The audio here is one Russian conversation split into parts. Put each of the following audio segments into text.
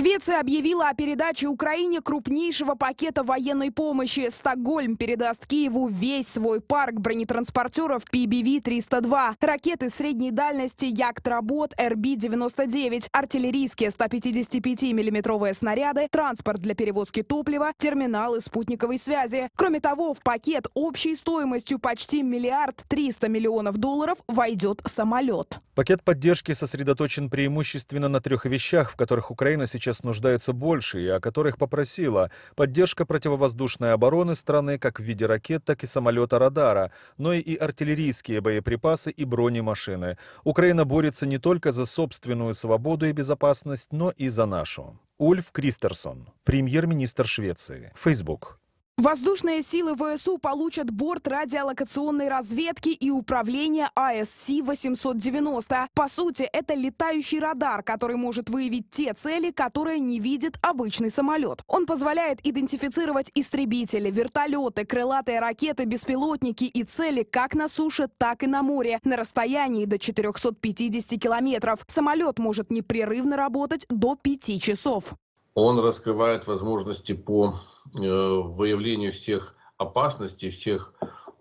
Швеция объявила о передаче Украине крупнейшего пакета военной помощи. Стокгольм передаст Киеву весь свой парк бронетранспортеров PBV-302, ракеты средней дальности Як-Тработ РБ-99, артиллерийские 155 миллиметровые снаряды, транспорт для перевозки топлива, терминалы спутниковой связи. Кроме того, в пакет общей стоимостью почти миллиард триста миллионов долларов войдет самолет. Пакет поддержки сосредоточен преимущественно на трех вещах, в которых Украина сейчас нуждается больше и о которых попросила. Поддержка противовоздушной обороны страны как в виде ракет, так и самолета-радара, но и артиллерийские боеприпасы и бронемашины. Украина борется не только за собственную свободу и безопасность, но и за нашу. Ульф Кристерсон, премьер-министр Швеции. Фейсбук. Воздушные силы ВСУ получат борт радиолокационной разведки и управления АСС-890. По сути, это летающий радар, который может выявить те цели, которые не видит обычный самолет. Он позволяет идентифицировать истребители, вертолеты, крылатые ракеты, беспилотники и цели как на суше, так и на море на расстоянии до 450 километров. Самолет может непрерывно работать до 5 часов. Он раскрывает возможности по э, выявлению всех опасностей, всех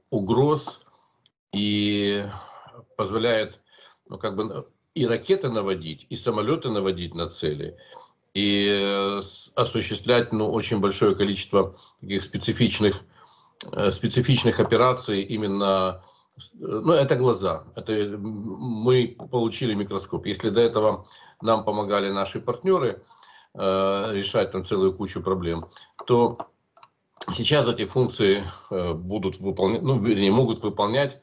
угроз и позволяет ну, как бы и ракеты наводить, и самолеты наводить на цели, и э, осуществлять ну, очень большое количество таких специфичных, э, специфичных операций именно ну, это глаза. Это мы получили микроскоп. Если до этого нам помогали наши партнеры, Э, решать там целую кучу проблем, то сейчас эти функции э, будут выполнять, ну, вернее, могут выполнять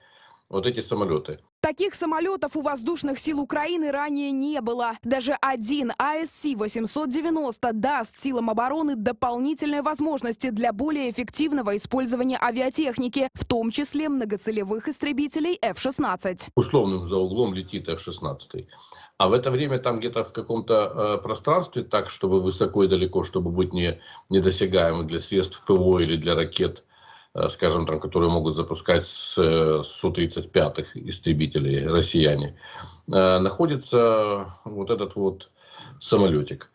вот эти самолеты. Таких самолетов у воздушных сил Украины ранее не было. Даже один АСС-890 даст силам обороны дополнительные возможности для более эффективного использования авиатехники, в том числе многоцелевых истребителей F-16. Условным за углом летит F-16. А в это время там где-то в каком-то э, пространстве, так, чтобы высоко и далеко, чтобы быть не, недосягаемым для средств ПВО или для ракет, Э, скажем там, которые могут запускать с э, Су-35 х истребителей россияне, э, находится вот этот вот самолетик.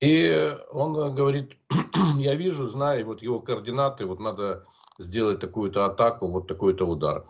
И он говорит, я вижу, знаю, вот его координаты, вот надо сделать такую-то атаку, вот такой-то удар.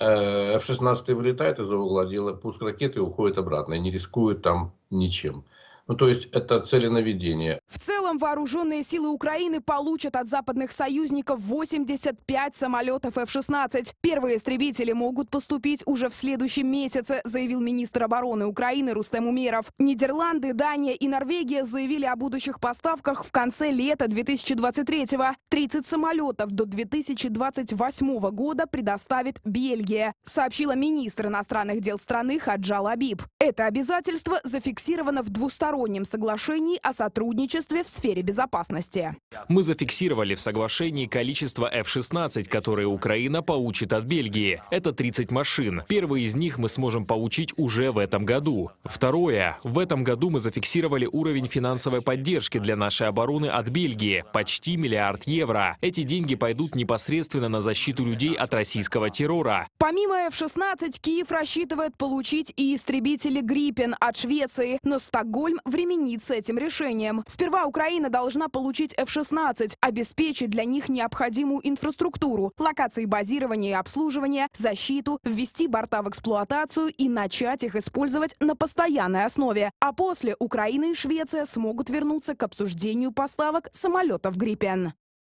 F-16 вылетает из-за угла, пуск ракеты и уходит обратно, и не рискует там ничем. Ну, то есть это цели наведения. В целом вооруженные силы Украины получат от западных союзников 85 самолетов F-16. Первые истребители могут поступить уже в следующем месяце, заявил министр обороны Украины Рустем Умеров. Нидерланды, Дания и Норвегия заявили о будущих поставках в конце лета 2023-го. 30 самолетов до 2028 года предоставит Бельгия, сообщила министр иностранных дел страны Хаджал Абиб. Это обязательство зафиксировано в двустороннем двустороннем соглашении о сотрудничестве в сфере безопасности. Мы зафиксировали в соглашении количество F-16, которые Украина получит от Бельгии. Это 30 машин. Первые из них мы сможем получить уже в этом году. Второе. В этом году мы зафиксировали уровень финансовой поддержки для нашей обороны от Бельгии – почти миллиард евро. Эти деньги пойдут непосредственно на защиту людей от российского террора. Помимо F-16, Киев рассчитывает получить и истребители «Гриппен» от Швеции, но Стокгольм временит с этим решением. Сперва Украина должна получить F-16, обеспечить для них необходимую инфраструктуру, локации базирования и обслуживания, защиту, ввести борта в эксплуатацию и начать их использовать на постоянной основе. А после Украина и Швеция смогут вернуться к обсуждению поставок самолетов «Гриппен».